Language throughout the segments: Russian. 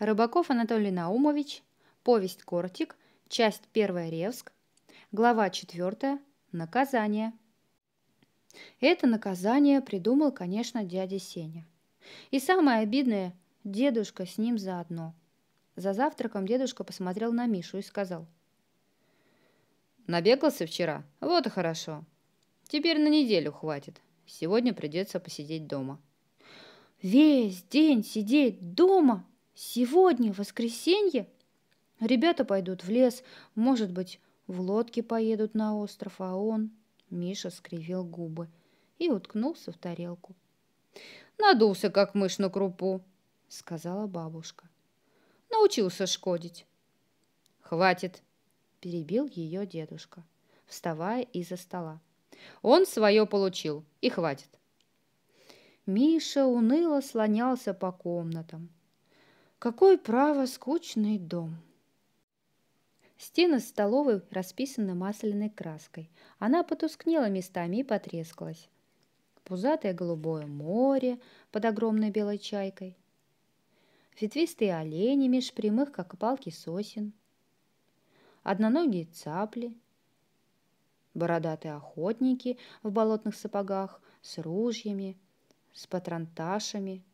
Рыбаков Анатолий Наумович, повесть «Кортик», часть первая. «Ревск», глава 4 «Наказание». Это наказание придумал, конечно, дядя Сеня. И самое обидное – дедушка с ним заодно. За завтраком дедушка посмотрел на Мишу и сказал. «Набегался вчера? Вот и хорошо. Теперь на неделю хватит. Сегодня придется посидеть дома». «Весь день сидеть дома?» Сегодня воскресенье? Ребята пойдут в лес, может быть, в лодке поедут на остров, а он... Миша скривил губы и уткнулся в тарелку. «Надулся, как мышь на крупу», — сказала бабушка. «Научился шкодить». «Хватит», — перебил ее дедушка, вставая из-за стола. «Он свое получил, и хватит». Миша уныло слонялся по комнатам, какой право скучный дом! Стены столовой расписаны масляной краской. Она потускнела местами и потрескалась. Пузатое голубое море под огромной белой чайкой. Ветвистые олени меж прямых, как палки сосен. Одноногие цапли. Бородатые охотники в болотных сапогах с ружьями, с патронташами –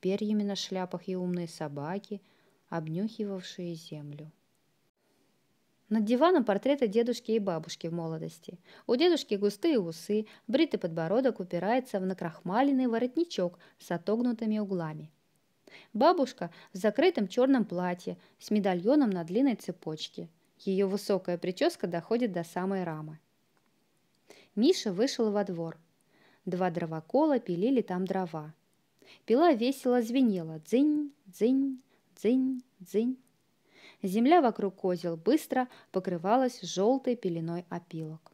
перьями на шляпах и умные собаки, обнюхивавшие землю. Над диваном портреты дедушки и бабушки в молодости. У дедушки густые усы, бритый подбородок упирается в накрахмаленный воротничок с отогнутыми углами. Бабушка в закрытом черном платье с медальоном на длинной цепочке. Ее высокая прическа доходит до самой рамы. Миша вышел во двор. Два дровокола пилили там дрова. Пила весело звенела «дзынь, дзынь, дзынь, дзынь». Земля вокруг козел быстро покрывалась желтой пеленой опилок.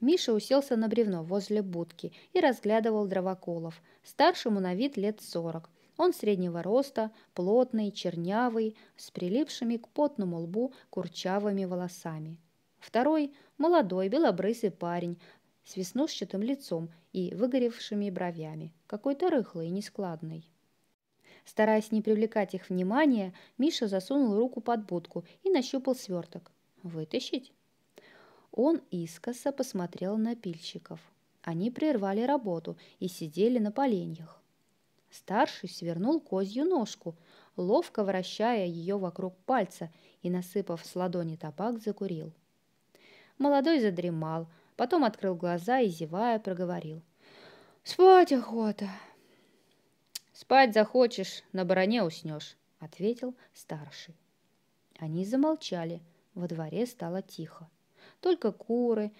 Миша уселся на бревно возле будки и разглядывал дровоколов, старшему на вид лет сорок. Он среднего роста, плотный, чернявый, с прилипшими к потному лбу курчавыми волосами. Второй – молодой белобрысый парень с веснушчатым лицом и выгоревшими бровями, какой-то рыхлый и нескладный. Стараясь не привлекать их внимания, Миша засунул руку под будку и нащупал сверток. «Вытащить?» Он искоса посмотрел на пильщиков. Они прервали работу и сидели на поленьях. Старший свернул козью ножку, ловко вращая ее вокруг пальца и, насыпав с ладони табак, закурил. Молодой задремал, Потом открыл глаза и, зевая, проговорил. «Спать охота!» «Спать захочешь, на бароне уснешь», — ответил старший. Они замолчали. Во дворе стало тихо. Только куры,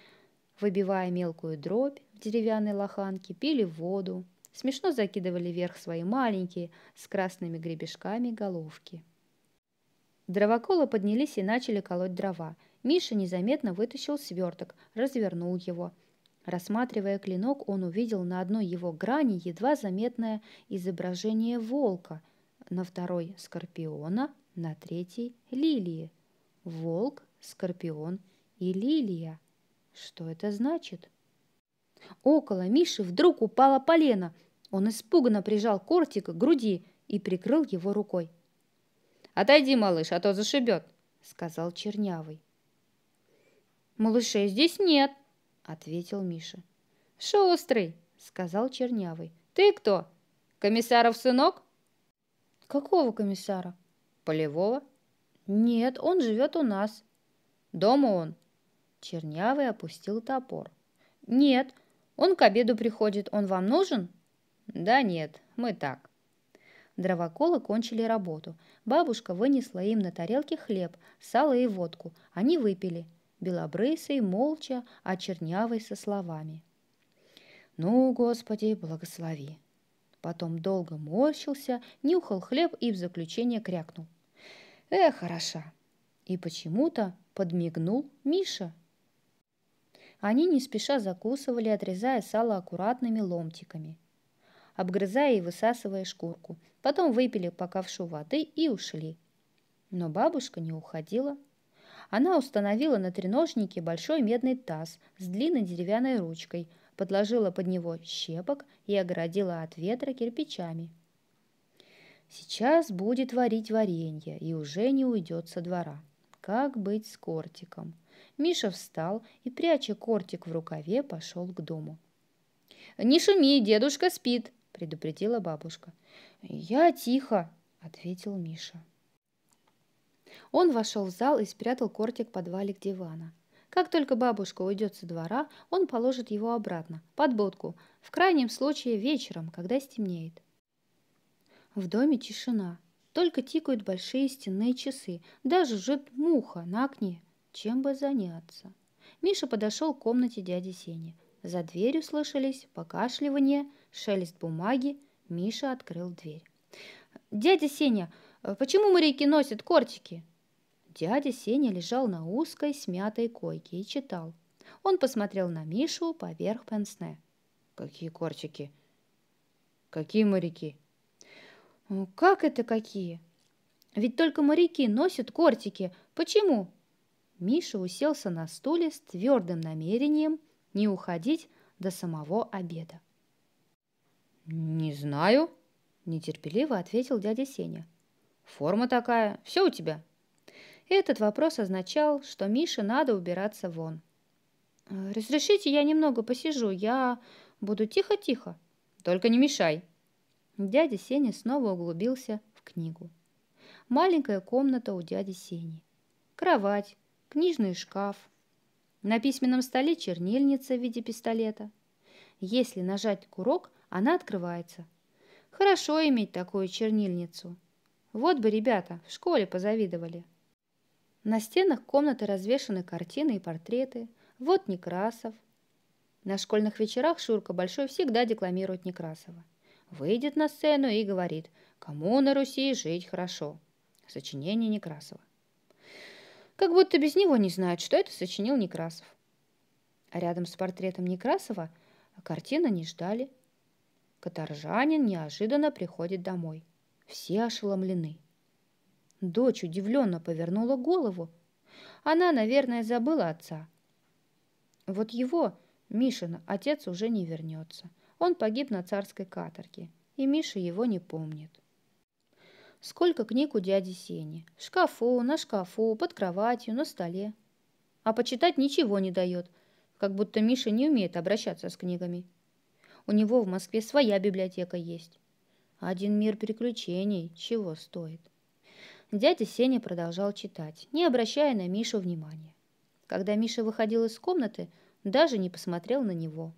выбивая мелкую дробь в деревянной лоханке, пили воду, смешно закидывали вверх свои маленькие с красными гребешками головки. Дровоколы поднялись и начали колоть дрова — Миша незаметно вытащил сверток, развернул его. Рассматривая клинок, он увидел на одной его грани едва заметное изображение волка, на второй – скорпиона, на третьей – лилии. Волк, скорпион и лилия. Что это значит? Около Миши вдруг упала полено. Он испуганно прижал кортик к груди и прикрыл его рукой. «Отойди, малыш, а то зашибет», — сказал Чернявый. «Малышей здесь нет», — ответил Миша. «Шустрый», — сказал Чернявый. «Ты кто? Комиссаров сынок?» «Какого комиссара?» «Полевого?» «Нет, он живет у нас». «Дома он?» Чернявый опустил топор. «Нет, он к обеду приходит. Он вам нужен?» «Да нет, мы так». Дровоколы кончили работу. Бабушка вынесла им на тарелке хлеб, сало и водку. Они выпили белобрысый молча, а чернявый со словами. «Ну, Господи, благослови!» Потом долго морщился, нюхал хлеб и в заключение крякнул. «Эх, хороша!» И почему-то подмигнул Миша. Они не спеша закусывали, отрезая сало аккуратными ломтиками, обгрызая и высасывая шкурку. Потом выпили по ковшу воды и ушли. Но бабушка не уходила – она установила на треножнике большой медный таз с длинной деревянной ручкой, подложила под него щепок и оградила от ветра кирпичами. Сейчас будет варить варенье и уже не уйдет со двора. Как быть с кортиком? Миша встал и, пряча кортик в рукаве, пошел к дому. «Не шуми, дедушка спит!» – предупредила бабушка. «Я тихо!» – ответил Миша. Он вошел в зал и спрятал кортик под валик дивана. Как только бабушка уйдет со двора, он положит его обратно, под будку, в крайнем случае вечером, когда стемнеет. В доме тишина. Только тикают большие стенные часы, даже жжет муха на окне. Чем бы заняться? Миша подошел к комнате дяди Сени. За дверью слышались покашливание, шелест бумаги. Миша открыл дверь. «Дядя Сеня, «Э, почему моряки носят кортики?» Дядя Сеня лежал на узкой, смятой койке и читал. Он посмотрел на Мишу поверх пенсне. «Какие кортики? Какие моряки?» «Как это какие? Ведь только моряки носят кортики. Почему?» Миша уселся на стуле с твердым намерением не уходить до самого обеда. «Не знаю», – нетерпеливо ответил дядя Сеня. Форма такая, все у тебя. Этот вопрос означал, что Мише надо убираться вон. «Э, разрешите, я немного посижу, я буду тихо-тихо. Только не мешай. Дядя Сеня снова углубился в книгу. Маленькая комната у дяди Сени. Кровать, книжный шкаф. На письменном столе чернильница в виде пистолета. Если нажать курок, она открывается. Хорошо иметь такую чернильницу – вот бы ребята в школе позавидовали. На стенах комнаты развешаны картины и портреты. Вот Некрасов. На школьных вечерах Шурка Большой всегда декламирует Некрасова. Выйдет на сцену и говорит «Кому на Руси жить хорошо?» Сочинение Некрасова. Как будто без него не знают, что это сочинил Некрасов. А рядом с портретом Некрасова картина не ждали. Каторжанин неожиданно приходит домой – все ошеломлены. Дочь удивленно повернула голову. Она, наверное, забыла отца. Вот его, Мишина, отец уже не вернется. Он погиб на царской каторге, и Миша его не помнит. Сколько книг у дяди Сени. В шкафу, на шкафу, под кроватью, на столе. А почитать ничего не дает, как будто Миша не умеет обращаться с книгами. У него в Москве своя библиотека есть. Один мир приключений чего стоит. Дядя Сеня продолжал читать, не обращая на Мишу внимания. Когда Миша выходил из комнаты, даже не посмотрел на него.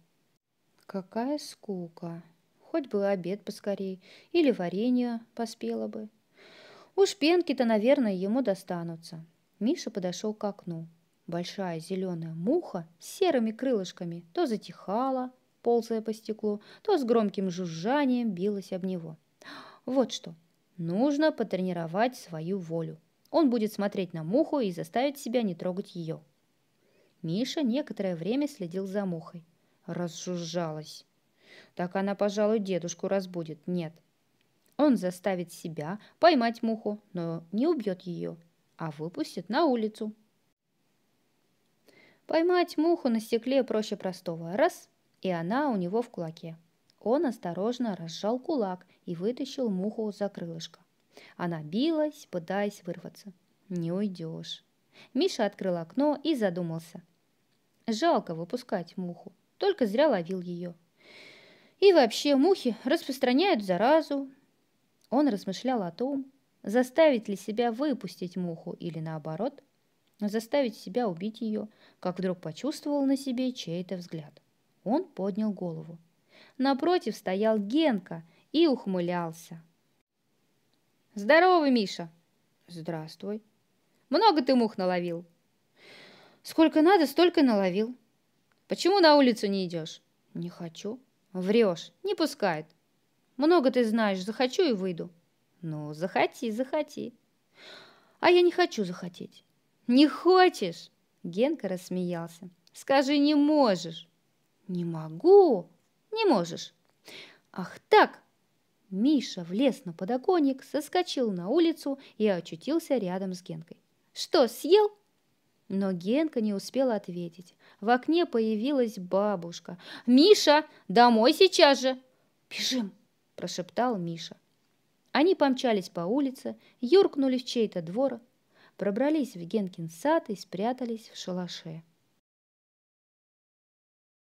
Какая скука! Хоть бы обед поскорей, или варенье поспело бы. Уж пенки-то, наверное, ему достанутся. Миша подошел к окну. Большая зеленая муха с серыми крылышками то затихала, ползая по стеклу, то с громким жужжанием билась об него. Вот что. Нужно потренировать свою волю. Он будет смотреть на муху и заставить себя не трогать ее. Миша некоторое время следил за мухой. Разжужжалась. Так она, пожалуй, дедушку разбудит. Нет. Он заставит себя поймать муху, но не убьет ее, а выпустит на улицу. Поймать муху на стекле проще простого. Раз и она у него в кулаке. Он осторожно разжал кулак и вытащил муху за крылышко. Она билась, пытаясь вырваться. «Не уйдешь». Миша открыл окно и задумался. Жалко выпускать муху, только зря ловил ее. И вообще мухи распространяют заразу. Он размышлял о том, заставить ли себя выпустить муху или наоборот, заставить себя убить ее, как вдруг почувствовал на себе чей-то взгляд. Он поднял голову. Напротив стоял Генка и ухмылялся. «Здорово, Миша!» «Здравствуй!» «Много ты мух наловил?» «Сколько надо, столько наловил!» «Почему на улицу не идешь?» «Не хочу!» «Врешь! Не пускают!» «Много ты знаешь, захочу и выйду!» «Ну, захоти, захоти!» «А я не хочу захотеть!» «Не хочешь?» Генка рассмеялся. «Скажи, не можешь!» «Не могу!» «Не можешь!» «Ах так!» Миша влез на подоконник, соскочил на улицу и очутился рядом с Генкой. «Что, съел?» Но Генка не успела ответить. В окне появилась бабушка. «Миша, домой сейчас же!» «Бежим!» – прошептал Миша. Они помчались по улице, юркнули в чей-то двор, пробрались в Генкин сад и спрятались в шалаше.